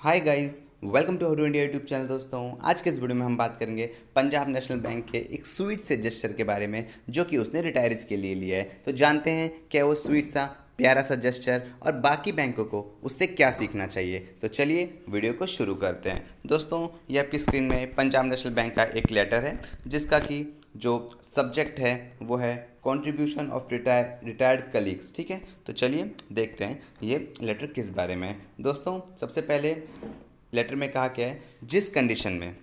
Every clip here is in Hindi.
हाय गाइस वेलकम टू हरू इंडिया यूट्यूब चैनल दोस्तों आज के इस वीडियो में हम बात करेंगे पंजाब नेशनल बैंक के एक स्वीट से जेस्चर के बारे में जो कि उसने रिटायरिस के लिए लिया है तो जानते हैं क्या वो स्वीट सा प्यारा सा जेस्चर और बाकी बैंकों को उससे क्या सीखना चाहिए तो चलिए वीडियो को शुरू करते हैं दोस्तों ये आपकी स्क्रीन में पंजाब नेशनल बैंक का एक लेटर है जिसका कि जो सब्जेक्ट है वो है contribution of retire retired colleagues ठीक है तो चलिए देखते हैं ये लेटर किस बारे में है दोस्तों सबसे पहले लेटर में कहा गया है जिस कंडीशन में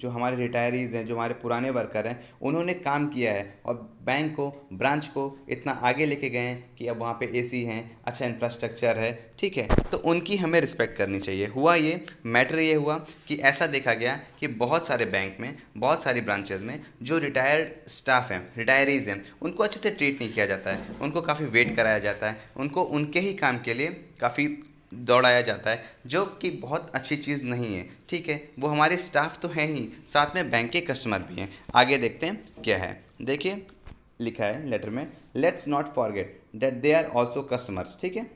जो हमारे रिटायरीज़ हैं जो हमारे पुराने वर्कर हैं उन्होंने काम किया है और बैंक को ब्रांच को इतना आगे लेके गए हैं कि अब वहाँ पे एसी हैं अच्छा इंफ्रास्ट्रक्चर है ठीक है तो उनकी हमें रिस्पेक्ट करनी चाहिए हुआ ये मैटर ये हुआ कि ऐसा देखा गया कि बहुत सारे बैंक में बहुत सारी ब्रांचेज में जो रिटायर्ड स्टाफ हैं रिटायरीज़ हैं उनको अच्छे से ट्रीट नहीं किया जाता है उनको काफ़ी वेट कराया जाता है उनको उनके ही काम के लिए काफ़ी दौड़ाया जाता है जो कि बहुत अच्छी चीज़ नहीं है ठीक है वो हमारे स्टाफ तो हैं ही साथ में बैंक के कस्टमर भी हैं आगे देखते हैं क्या है देखिए लिखा है लेटर में let's not forget that they are also customers ठीक है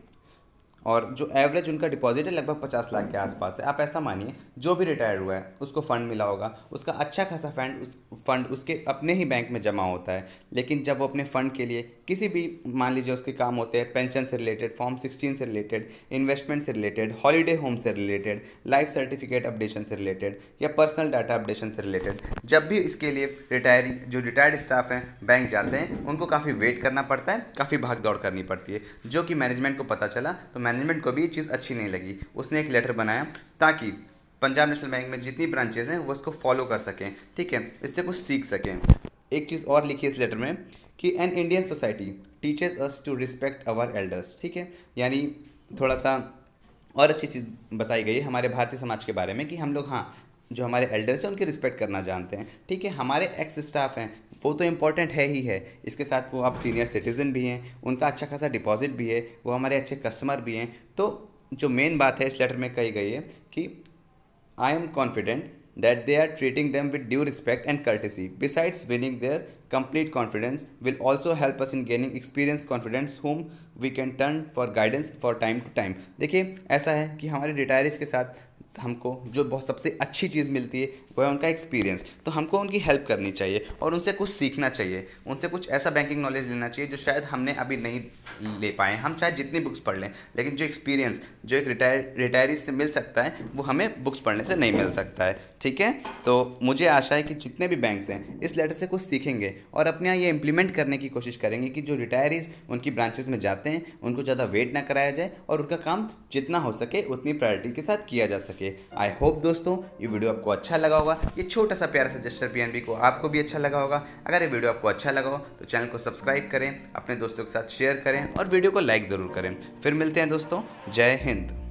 और जो एवरेज उनका डिपॉजिट है लगभग पचास लाख के आसपास है आप ऐसा मानिए जो भी रिटायर हुआ है उसको फंड मिला होगा उसका अच्छा खासा फंड उस फंड उसके अपने ही बैंक में जमा होता है लेकिन जब वो अपने फंड के लिए किसी भी मान लीजिए उसके काम होते हैं पेंशन से रिलेटेड फॉर्म सिक्सटीन से रिलेटेड इन्वेस्टमेंट से रिलेटेड हॉलीडे होम से रिलेटेड लाइफ सर्टिफिकेट अपडेशन से रिलेटेड या पर्सनल डाटा अपडेशन से रिलेटेड जब भी इसके लिए रिटायरी जो रिटायर्ड स्टाफ हैं बैंक जाते हैं उनको काफ़ी वेट करना पड़ता है काफ़ी भाग दौड़ करनी पड़ती है जो कि मैनेजमेंट को पता चला तो मैनेजमेंट को भी ये चीज़ अच्छी नहीं लगी उसने एक लेटर बनाया ताकि पंजाब नेशनल बैंक में जितनी ब्रांचेज हैं वो उसको फॉलो कर सकें ठीक है इससे कुछ सीख सकें एक चीज़ और लिखी इस लेटर में कि an Indian society teachers us to respect our elders ठीक है यानी थोड़ा सा और अच्छी चीज़ बताई गई है हमारे भारतीय समाज के बारे में कि हम लोग हाँ जो हमारे एल्डर्स हैं उनकी रिस्पेक्ट करना जानते हैं ठीक है हमारे एक्स स्टाफ हैं वो तो इंपॉर्टेंट है ही है इसके साथ वो आप सीनियर सिटीजन भी हैं उनका अच्छा खासा डिपॉजिट भी है वो हमारे अच्छे कस्टमर भी हैं तो जो मेन बात है इस लेटर में कही गई है कि I am confident that they are treating them with due respect and courtesy besides winning their complete confidence will also help us in gaining experience confidence whom we can turn for guidance for time to time देखिए ऐसा है कि हमारे रिटायरीज के साथ हमको जो बहुत सबसे अच्छी चीज़ मिलती है वो है उनका एक्सपीरियंस तो हमको उनकी हेल्प करनी चाहिए और उनसे कुछ सीखना चाहिए उनसे कुछ ऐसा बैंकिंग नॉलेज लेना चाहिए जो शायद हमने अभी नहीं ले पाए हम चाहे जितनी बुक्स पढ़ लें लेकिन जो एक्सपीरियंस जो एक रिटायर रिटायरी से मिल सकता है वो हमें बुक्स पढ़ने से नहीं मिल सकता है ठीक है तो मुझे आशा है कि जितने भी बैंक्स हैं इस लेटर से कुछ सीखेंगे और अपने यहाँ ये इंप्लीमेंट करने की कोशिश करेंगे कि जो रिटायरीज उनकी ब्रांचेस में जाते हैं उनको ज़्यादा वेट ना कराया जाए और उनका काम जितना हो सके उतनी प्रायोरिटी के साथ किया जा सके सके आई होप दोस्तों ये वीडियो आपको अच्छा लगा होगा ये छोटा सा प्यारा सा जस्टर पी को आपको भी अच्छा लगा होगा अगर ये वीडियो आपको अच्छा लगा हो तो चैनल को सब्सक्राइब करें अपने दोस्तों के साथ शेयर करें और वीडियो को लाइक ज़रूर करें फिर मिलते हैं दोस्तों जय हिंद